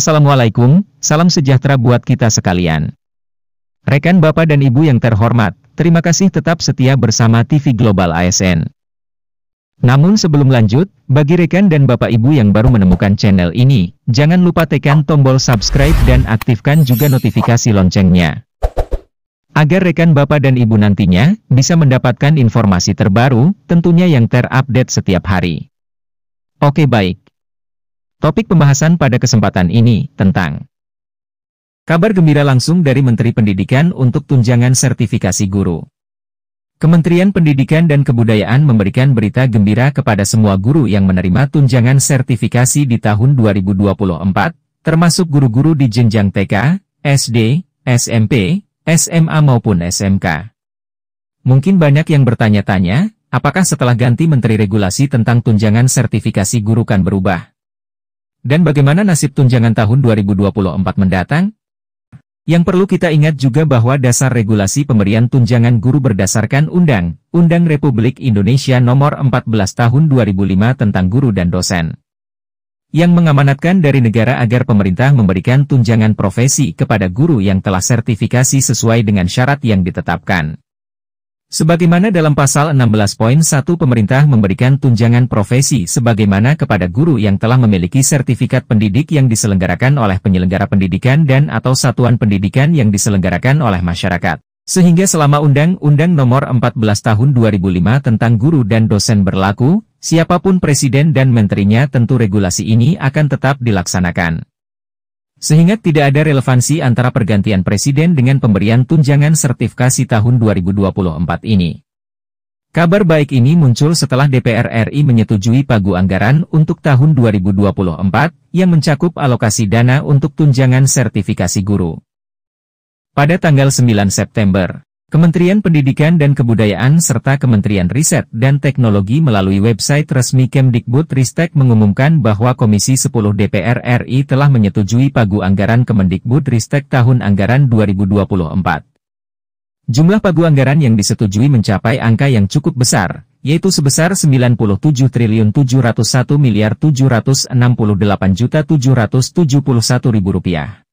Assalamualaikum, salam sejahtera buat kita sekalian. Rekan Bapak dan Ibu yang terhormat, terima kasih tetap setia bersama TV Global ASN. Namun sebelum lanjut, bagi rekan dan Bapak Ibu yang baru menemukan channel ini, jangan lupa tekan tombol subscribe dan aktifkan juga notifikasi loncengnya. Agar rekan Bapak dan Ibu nantinya bisa mendapatkan informasi terbaru, tentunya yang terupdate setiap hari. Oke baik, Topik pembahasan pada kesempatan ini tentang kabar gembira langsung dari Menteri Pendidikan untuk tunjangan sertifikasi guru. Kementerian Pendidikan dan Kebudayaan memberikan berita gembira kepada semua guru yang menerima tunjangan sertifikasi di tahun 2024, termasuk guru-guru di jenjang TK, SD, SMP, SMA maupun SMK. Mungkin banyak yang bertanya-tanya, apakah setelah ganti Menteri Regulasi tentang tunjangan sertifikasi guru kan berubah? Dan bagaimana nasib tunjangan tahun 2024 mendatang? Yang perlu kita ingat juga bahwa dasar regulasi pemberian tunjangan guru berdasarkan Undang-Undang Republik Indonesia Nomor 14 Tahun 2005 tentang guru dan dosen. Yang mengamanatkan dari negara agar pemerintah memberikan tunjangan profesi kepada guru yang telah sertifikasi sesuai dengan syarat yang ditetapkan. Sebagaimana dalam pasal 16.1 pemerintah memberikan tunjangan profesi sebagaimana kepada guru yang telah memiliki sertifikat pendidik yang diselenggarakan oleh penyelenggara pendidikan dan atau satuan pendidikan yang diselenggarakan oleh masyarakat. Sehingga selama Undang-Undang Nomor 14 Tahun 2005 tentang guru dan dosen berlaku, siapapun presiden dan menterinya tentu regulasi ini akan tetap dilaksanakan. Sehingga tidak ada relevansi antara pergantian presiden dengan pemberian tunjangan sertifikasi tahun 2024 ini. Kabar baik ini muncul setelah DPR RI menyetujui pagu anggaran untuk tahun 2024 yang mencakup alokasi dana untuk tunjangan sertifikasi guru. Pada tanggal 9 September, Kementerian Pendidikan dan Kebudayaan serta Kementerian Riset dan Teknologi melalui website resmi Kemdikbud Ristek mengumumkan bahwa Komisi 10 DPR RI telah menyetujui pagu anggaran Kemendikbud Ristek tahun anggaran 2024. Jumlah pagu anggaran yang disetujui mencapai angka yang cukup besar, yaitu sebesar 97 triliun 701 miliar 768 juta 771 ribu rupiah.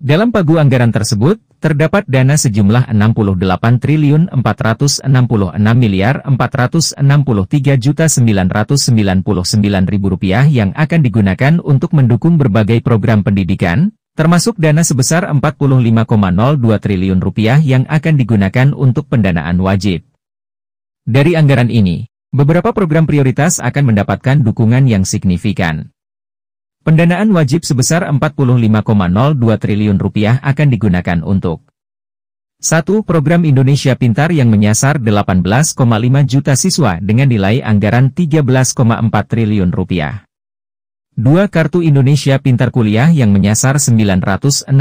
Dalam pagu anggaran tersebut, terdapat dana sejumlah 68 triliun 466 miliar 463 juta 999 rupiah yang akan digunakan untuk mendukung berbagai program pendidikan, termasuk dana sebesar 45,02 triliun rupiah yang akan digunakan untuk pendanaan wajib. Dari anggaran ini, beberapa program prioritas akan mendapatkan dukungan yang signifikan. Pendanaan wajib sebesar 45,02 triliun rupiah akan digunakan untuk 1. Program Indonesia Pintar yang menyasar 18,5 juta siswa dengan nilai anggaran 13,4 triliun rupiah. 2. Kartu Indonesia Pintar Kuliah yang menyasar 964.946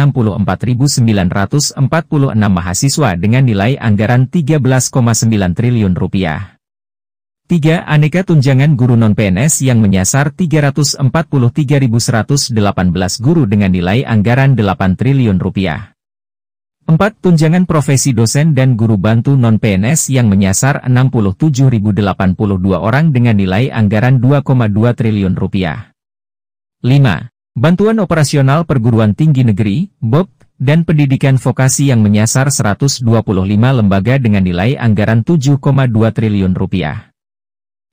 mahasiswa dengan nilai anggaran 13,9 triliun rupiah. 3. Aneka tunjangan guru non-PNS yang menyasar 343.118 guru dengan nilai anggaran 8 triliun rupiah. 4. Tunjangan profesi dosen dan guru bantu non-PNS yang menyasar 67.082 orang dengan nilai anggaran 2,2 triliun rupiah. 5. Bantuan operasional perguruan tinggi negeri, BOP, dan pendidikan vokasi yang menyasar 125 lembaga dengan nilai anggaran 7,2 triliun rupiah.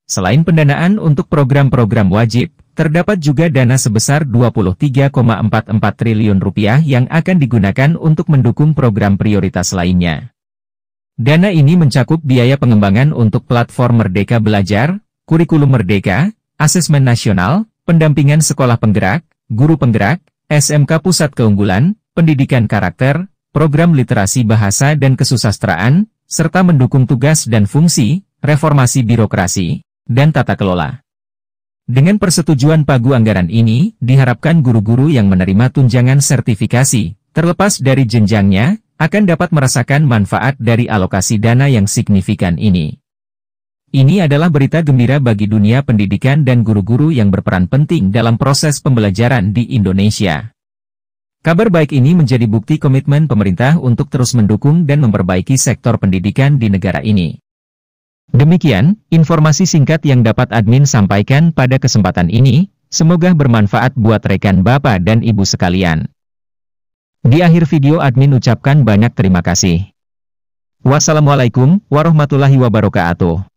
Selain pendanaan untuk program-program wajib, terdapat juga dana sebesar 23,44 triliun rupiah yang akan digunakan untuk mendukung program prioritas lainnya. Dana ini mencakup biaya pengembangan untuk platform Merdeka Belajar, Kurikulum Merdeka, Asesmen Nasional, Pendampingan Sekolah Penggerak, Guru Penggerak, SMK Pusat Keunggulan, Pendidikan Karakter, Program Literasi Bahasa dan Kesusastraan, serta mendukung tugas dan fungsi, reformasi birokrasi dan tata kelola. Dengan persetujuan pagu anggaran ini, diharapkan guru-guru yang menerima tunjangan sertifikasi, terlepas dari jenjangnya, akan dapat merasakan manfaat dari alokasi dana yang signifikan ini. Ini adalah berita gembira bagi dunia pendidikan dan guru-guru yang berperan penting dalam proses pembelajaran di Indonesia. Kabar baik ini menjadi bukti komitmen pemerintah untuk terus mendukung dan memperbaiki sektor pendidikan di negara ini. Demikian, informasi singkat yang dapat admin sampaikan pada kesempatan ini, semoga bermanfaat buat rekan Bapak dan Ibu sekalian. Di akhir video admin ucapkan banyak terima kasih. Wassalamualaikum warahmatullahi wabarakatuh.